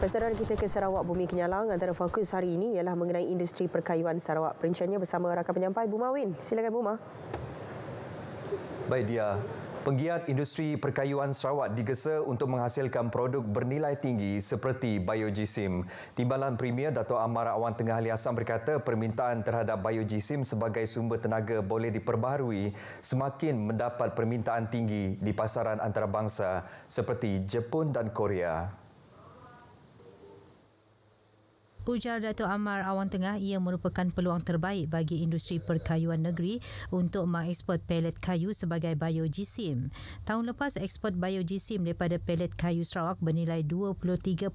Pesanan kita ke Sarawak Bumi Kenyalang antara fokus hari ini ialah mengenai industri perkayuan Sarawak. Perincannya bersama rakan penyampai Buma Win. Silakan Buma. Baik dia. Penggiat industri perkayuan Sarawak digesa untuk menghasilkan produk bernilai tinggi seperti biogisim. Timbalan Premier Dato' Amar Awan Tengah Ali Hassan berkata permintaan terhadap biogisim sebagai sumber tenaga boleh diperbaharui semakin mendapat permintaan tinggi di pasaran antarabangsa seperti Jepun dan Korea. Ujar Dato' Amar Awang Tengah, ia merupakan peluang terbaik bagi industri perkayuan negeri untuk mengeksport pelet kayu sebagai biojisim. Tahun lepas, ekspor biojisim daripada pelet kayu Sarawak bernilai 23.1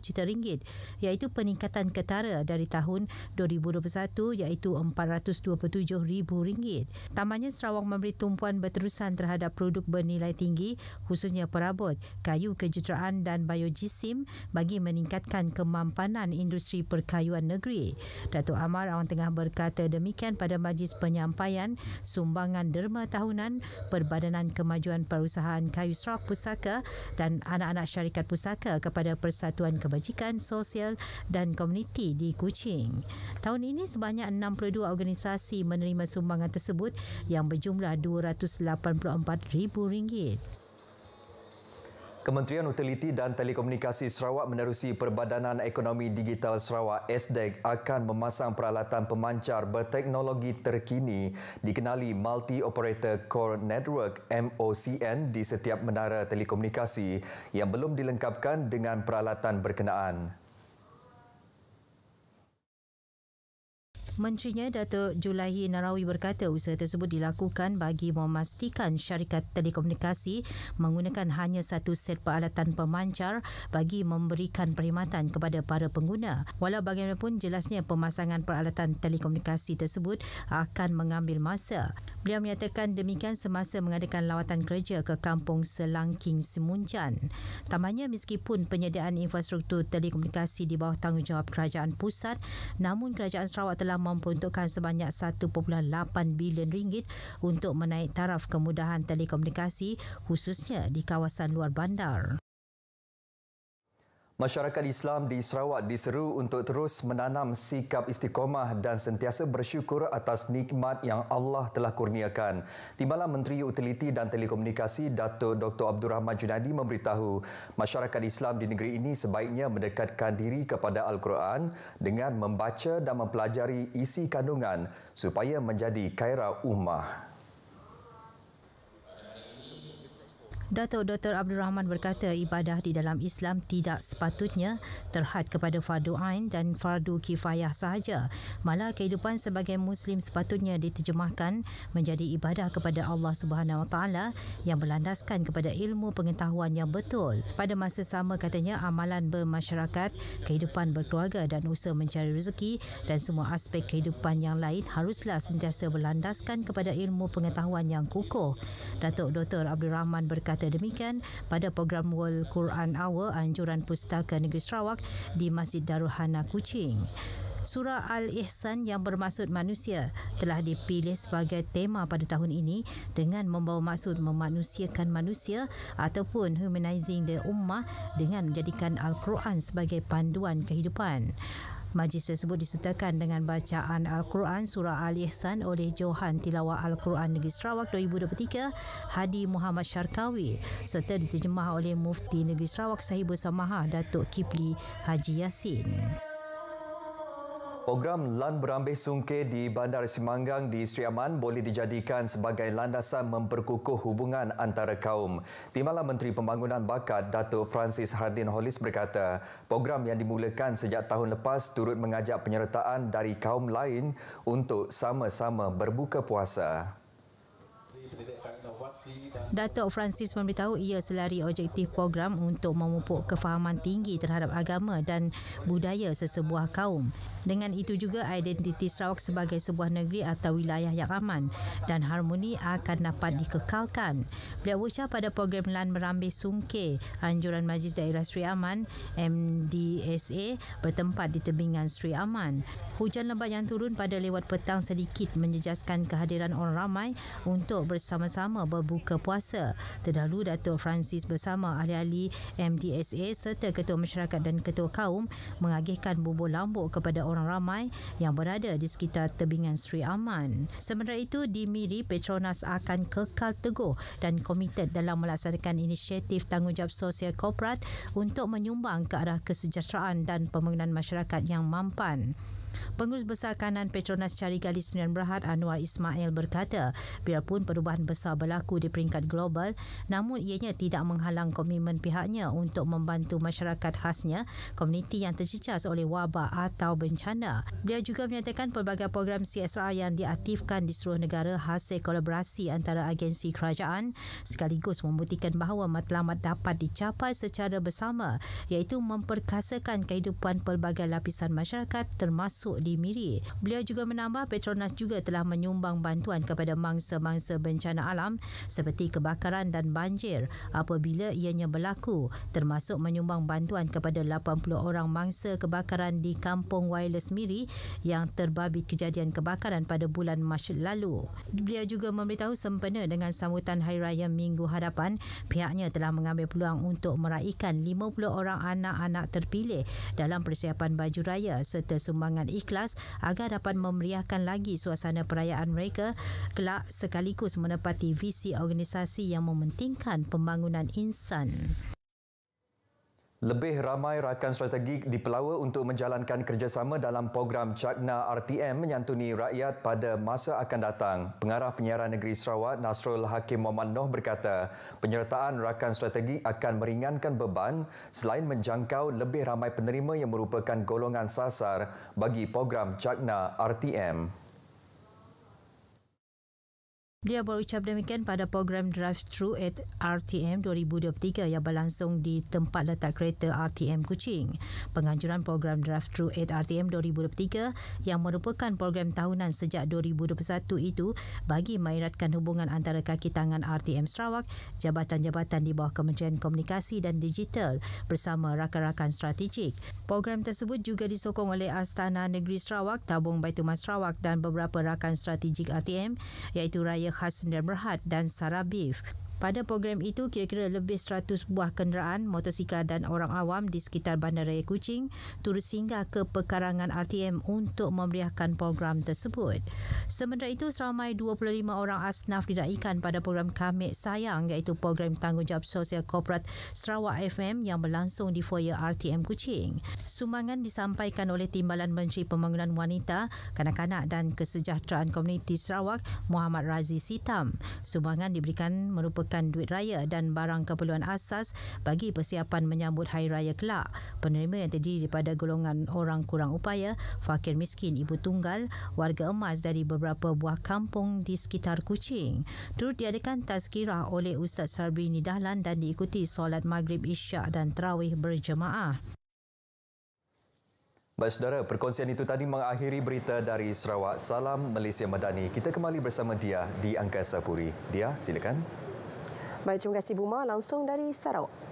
juta ringgit iaitu peningkatan ketara dari tahun 2021 iaitu 427 ribu ringgit. Tambahnya Sarawak memberi tumpuan berterusan terhadap produk bernilai tinggi khususnya perabot, kayu kejuruteraan dan biojisim bagi meningkatkan kemampanan dan Industri Perkayuan Negeri. Datuk Amar Awang Tengah berkata demikian pada majlis penyampaian sumbangan derma tahunan Perbadanan Kemajuan Perusahaan Kayu serok Pusaka dan Anak-anak Syarikat Pusaka kepada Persatuan Kebajikan Sosial dan Komuniti di Kuching. Tahun ini sebanyak 62 organisasi menerima sumbangan tersebut yang berjumlah RM284,000. Kementerian Utiliti dan Telekomunikasi Sarawak menerusi Perbadanan Ekonomi Digital Sarawak SDEG akan memasang peralatan pemancar berteknologi terkini dikenali Multi Operator Core Network MOCN di setiap menara telekomunikasi yang belum dilengkapkan dengan peralatan berkenaan. Menterinya Datuk Julahi Narawi berkata usaha tersebut dilakukan bagi memastikan syarikat telekomunikasi menggunakan hanya satu set peralatan pemancar bagi memberikan perkhidmatan kepada para pengguna. Walau bagaimanapun jelasnya pemasangan peralatan telekomunikasi tersebut akan mengambil masa. Beliau menyatakan demikian semasa mengadakan lawatan kerja ke kampung Selangking Semunjan. Tambahnya meskipun penyediaan infrastruktur telekomunikasi di bawah tanggungjawab kerajaan pusat, namun kerajaan Sarawak telah memperuntukkan sebanyak 1.8 bilion ringgit untuk menaik taraf kemudahan telekomunikasi khususnya di kawasan luar bandar. Masyarakat Islam di Sarawak diseru untuk terus menanam sikap istiqomah dan sentiasa bersyukur atas nikmat yang Allah telah kurniakan. Timbalan Menteri Utiliti dan Telekomunikasi Datuk Dr. Abdul Rahman Junadi memberitahu masyarakat Islam di negeri ini sebaiknya mendekatkan diri kepada Al-Quran dengan membaca dan mempelajari isi kandungan supaya menjadi kaira ummah. Dato' Dr. Abdul Rahman berkata ibadah di dalam Islam tidak sepatutnya terhad kepada fardu ain dan fardu kifayah sahaja. Malah kehidupan sebagai Muslim sepatutnya diterjemahkan menjadi ibadah kepada Allah Subhanahu Wa Taala yang berlandaskan kepada ilmu pengetahuan yang betul. Pada masa sama katanya amalan bermasyarakat, kehidupan berkeluarga dan usaha mencari rezeki dan semua aspek kehidupan yang lain haruslah sentiasa berlandaskan kepada ilmu pengetahuan yang kukuh. Dato' Dr. Abdul Rahman berkata berkata demikian pada program World Quran Hour Anjuran Pustaka Negeri Sarawak di Masjid Daruhana Kuching. Surah Al-Ihsan yang bermaksud manusia telah dipilih sebagai tema pada tahun ini dengan membawa maksud memanusiakan manusia ataupun humanizing the ummah dengan menjadikan Al-Quran sebagai panduan kehidupan. Majlis tersebut disertakan dengan bacaan Al-Quran Surah Al-Ihsan oleh Johan Tilawah Al-Quran Negeri Sarawak 2023 Hadi Muhammad Syarkawi serta diterjemah oleh Mufti Negeri Sarawak Sahibul Samaha Datuk Kipli Haji Yasin. Program LAN Berambih Sungke di Bandar Simanggang di Sri Aman boleh dijadikan sebagai landasan memperkukuh hubungan antara kaum. Timbalan Menteri Pembangunan Bakat, Datuk Francis Hardin Hollis berkata, program yang dimulakan sejak tahun lepas turut mengajak penyertaan dari kaum lain untuk sama-sama berbuka puasa. Datuk Francis memberitahu ia selari objektif program untuk memupuk kefahaman tinggi terhadap agama dan budaya sesebuah kaum. Dengan itu juga identiti Sarawak sebagai sebuah negeri atau wilayah yang aman dan harmoni akan dapat dikekalkan. Beliau ucap pada program Lan Merambe Sungke, Anjuran Majlis Daerah Sri Aman, MDSA, bertempat di tebingan Sri Aman. Hujan lebat yang turun pada lewat petang sedikit menjejaskan kehadiran orang ramai untuk bersama-sama berbual berbuka puasa. Terdahulu, Datuk Francis bersama ahli-ahli MDSA serta Ketua Masyarakat dan Ketua Kaum mengagihkan bubur lambuk kepada orang ramai yang berada di sekitar tebingan Sri Aman. Sementara itu, di Miri, Petronas akan kekal teguh dan komited dalam melaksanakan inisiatif tanggungjawab sosial korporat untuk menyumbang ke arah kesejahteraan dan pembangunan masyarakat yang mampan. Pengurus Besar Kanan Petronas Cari Gali Sdn Berhad Anwar Ismail berkata, biarpun perubahan besar berlaku di peringkat global, namun ianya tidak menghalang komitmen pihaknya untuk membantu masyarakat khasnya, komuniti yang tercecas oleh wabak atau bencana. Beliau juga menyatakan pelbagai program CSR yang diaktifkan di seluruh negara hasil kolaborasi antara agensi kerajaan sekaligus membuktikan bahawa matlamat dapat dicapai secara bersama iaitu memperkasakan kehidupan pelbagai lapisan masyarakat termasuk masuk di Miri. Beliau juga menambah Petronas juga telah menyumbang bantuan kepada mangsa-mangsa bencana alam seperti kebakaran dan banjir apabila ianya berlaku termasuk menyumbang bantuan kepada 80 orang mangsa kebakaran di Kampung Wireless Miri yang terbabit kejadian kebakaran pada bulan Mac lalu. Beliau juga memberitahu sempena dengan sambutan Hari Raya Minggu Hadapan, pihaknya telah mengambil peluang untuk meraihkan 50 orang anak-anak terpilih dalam persiapan baju raya serta sumbangan ikhlas agar dapat memeriahkan lagi suasana perayaan mereka kelak sekaligus menepati visi organisasi yang mementingkan pembangunan insan. Lebih ramai rakan strategik pelawa untuk menjalankan kerjasama dalam program Cakna RTM menyantuni rakyat pada masa akan datang. Pengarah Penyiaran Negeri Sarawak Nasrul Hakim Mohd Noh berkata, penyertaan rakan strategik akan meringankan beban selain menjangkau lebih ramai penerima yang merupakan golongan sasar bagi program Cakna RTM. Dia berucap demikian pada program Drive Through at RTM 2023 yang berlangsung di tempat letak kereta RTM Kuching. Penganjuran program Drive Through at RTM 2023 yang merupakan program tahunan sejak 2021 itu bagi mairatkan hubungan antara kaki tangan RTM Sarawak, jabatan-jabatan di bawah Kementerian Komunikasi dan Digital bersama rakan-rakan strategik. Program tersebut juga disokong oleh Astana Negeri Sarawak, Tabung Baitul Mas Sarawak dan beberapa rakan strategik RTM iaitu Raya khas Sdn dan Sarabif. Pada program itu, kira-kira lebih 100 buah kenderaan, motosikal dan orang awam di sekitar Bandaraya Kuching turut singgah ke pekarangan RTM untuk memeriahkan program tersebut. Sementara itu, seramai 25 orang asnaf diraihkan pada program kami Sayang iaitu program tanggungjawab sosial korporat Sarawak FM yang berlangsung di foyer RTM Kuching. Sumbangan disampaikan oleh Timbalan Menteri Pembangunan Wanita, Kanak-kanak dan Kesejahteraan Komuniti Sarawak, Muhammad Razi Sitam. Sumbangan diberikan merupakan Pengangkutan Duit Raya dan Barang Keperluan Asas bagi persiapan menyambut Hari Raya Kelak. Penerima yang terdiri daripada golongan orang kurang upaya, fakir miskin, ibu tunggal, warga emas dari beberapa buah kampung di sekitar Kuching. Turut diadakan tazkirah oleh Ustaz Sabrini Dahlan dan diikuti solat maghrib isyak dan terawih berjemaah. Baik saudara, perkongsian itu tadi mengakhiri berita dari Sarawak. Salam Malaysia Madani. Kita kembali bersama dia di Angkasa Puri. Dia, silakan. Baik, terima kasih Buma langsung dari Sarawak.